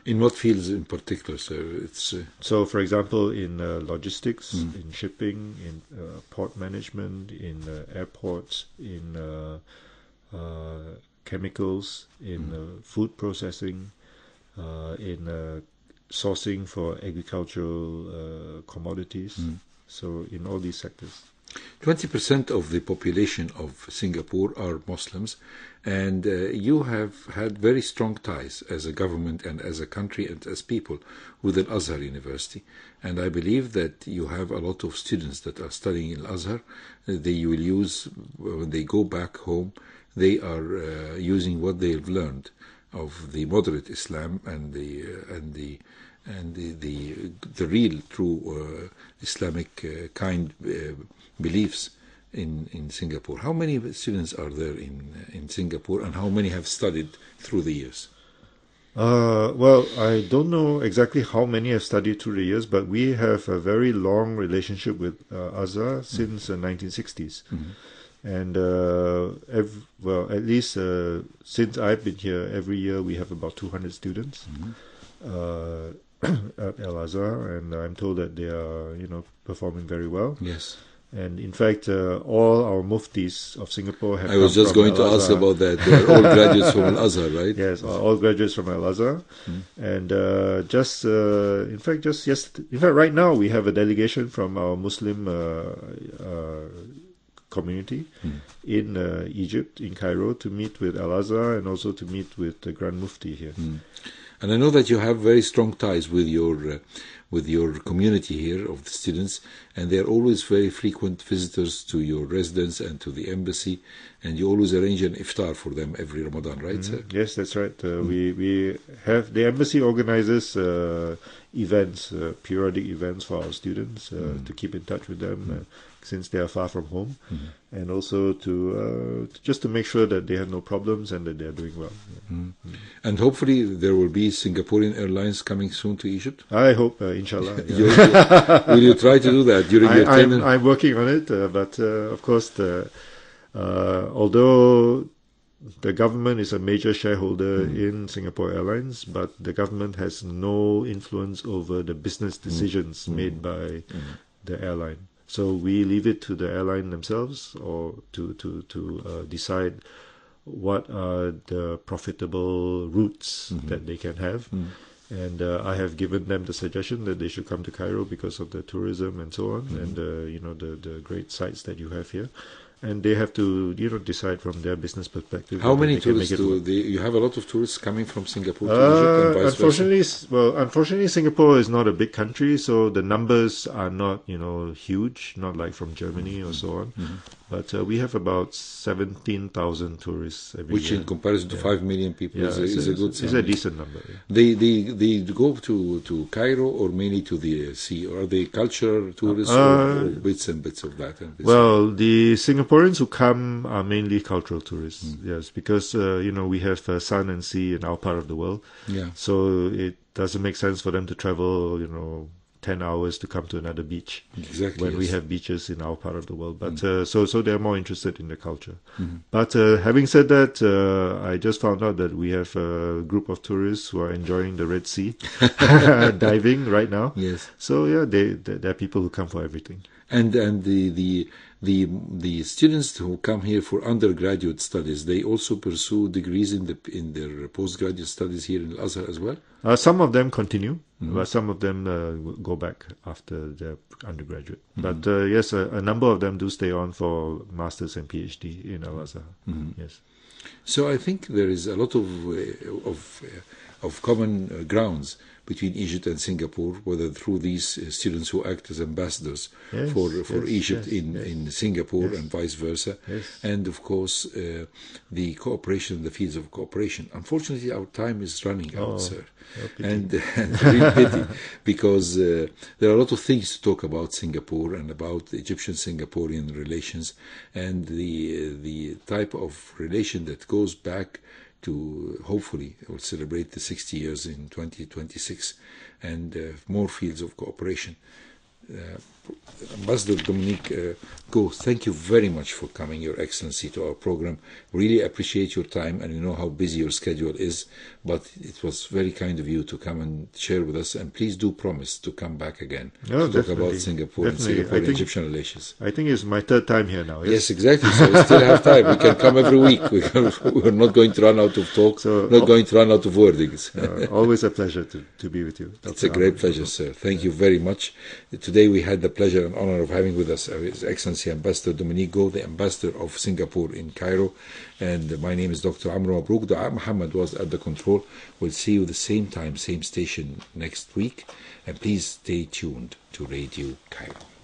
In what fields in particular, sir? It's uh... so, for example, in uh, logistics, mm. in shipping, in uh, port management, in uh, airports, in uh, uh, chemicals, in mm. Uh, food processing, uh, in uh, sourcing for agricultural commodities. Mm. So, in all these sectors. 20% of the population of Singapore are Muslims, and uh, you have had very strong ties as a government and as a country and as people with Al Azhar University. And I believe that you have a lot of students that are studying in Al Azhar. They will use, when they go back home, they are uh, using what they've learned of the moderate Islam and the uh, and the and the the, the real true uh, Islamic uh, kind uh, beliefs in in Singapore. How many students are there in in Singapore, and how many have studied through the years? Uh, well, I don't know exactly how many have studied through the years, but we have a very long relationship with uh, Azhar since the mm-hmm. 1960s. Mm-hmm and uh, every, well, at least uh, since I've been here, every year we have about 200 students mm-hmm. uh, <clears throat> at El Azhar, and I'm told that they are, you know, performing very well. Yes. And in fact, uh, all our muftis of Singapore have. I was just going Al-Azhar. to ask about that. They're all <laughs> graduates from Al Azhar, right? Yes, all graduates from Al Azhar, mm and uh, just uh, in fact, just yes, in fact, right now we have a delegation from our Muslim community mm. in uh, Egypt, in Cairo, to meet with Al Azhar and also to meet with the Grand Mufti here. Mm. And I know that you have very strong ties with your uh, with your community here of the students, and they are always very frequent visitors to your residence and to the embassy, and you always arrange an iftar for them every Ramadan, right, mm sir? Yes, that's right. Uh, mm We we have the embassy organizes uh, events, uh, periodic events for our students mm to keep in touch with them. Uh, since they are far from home, mm-hmm. and also to uh, just to make sure that they have no problems and that they are doing well. Mm-hmm. Mm-hmm. And hopefully there will be Singaporean airlines coming soon to Egypt. I hope, uh, inshallah. <laughs> Yeah. will you try to do that during I, your time? I'm, I'm, working on it, uh, but uh, of course, the, uh, although the government is a major shareholder mm. in Singapore Airlines, but the government has no influence over the business mm-hmm. decisions mm. made mm-hmm. by mm. the airline. So we leave it to the airline themselves or to to to uh, decide what are the profitable routes mm-hmm. that they can have. Mm. And uh, I have given them the suggestion that they should come to Cairo because of the tourism and so on, mm-hmm. and uh, you know the the great sites that you have here and they have to you know decide from their business perspective. How many tourists do they, you have? A lot of tourists coming from Singapore uh, Unfortunately, versa. well, unfortunately, Singapore is not a big country, so the numbers are not you know huge, not like from Germany mm-hmm. or so on. Mm-hmm. But uh, we have about seventeen thousand tourists which year. in comparison to yeah. five million people yeah, is, a, is a, a good, is a decent number. Yeah. They they they go to to Cairo or mainly to the sea, or are they culture tourists uh, or, or, bits and bits of that? well, the Singapore Singaporeans who come are mainly cultural tourists. Mm. Yes, because uh, you know we have uh, sun and sea in our part of the world. Yeah. So it doesn't make sense for them to travel. You know. 10 hours to come to another beach exactly when yes. we have beaches in our part of the world but mm. uh, so so they're more interested in the culture mm-hmm. but uh, having said that uh, i just found out that we have a group of tourists who are enjoying the red sea <laughs> <laughs> diving right now yes so yeah they, they they're people who come for everything and and the the the the students who come here for undergraduate studies they also pursue degrees in the in their postgraduate studies here in Al Azhar as well. Uh, some of them continue, mm-hmm. but some of them uh, go back after their undergraduate. Mm-hmm. But uh, yes, a, a, number of them do stay on for masters and PhD in Al Azhar. Mm-hmm. Yes. So I think there is a lot of uh, of uh, of common uh, grounds between Egypt and Singapore, whether through these uh, students who act as ambassadors yes, for uh, for yes, Egypt yes, in in Singapore and vice versa, and of course uh, the cooperation the fields of cooperation. Unfortunately, our time is running out, oh, sir, and, <laughs> and really pity because uh, there are a lot of things to talk about Singapore and about Egyptian Singaporean relations and the uh, the type of relation that goes back to hopefully will celebrate the 60 years in 2026 and uh, more fields of cooperation. Uh, Ambassador Dominique uh, Go, thank you very much for coming, Your Excellency, to our program. Really appreciate your time, and we know how busy your schedule is, but it was very kind of you to come and share with us. And please do promise to come back again no, to talk about Singapore definitely. and Singapore Egyptian relations. I think it's my third time here now. Yes, yes exactly. So we still have time. We can come every week. We <laughs> are not going to run out of talk, so, not oh going to run out of wordings. <laughs> always a pleasure to, to be with you. That's a great pleasure, sir. Thank yeah. you very much. Today we had the pleasure and honor of having with us uh, His Excellency Ambassador Dominique Go, the Ambassador of Singapore in Cairo. And my name is Dr. Amr Mabrouk. Dr. Muhammad was at the control. We'll see you the same time, same station next week. And please stay tuned to Radio Cairo.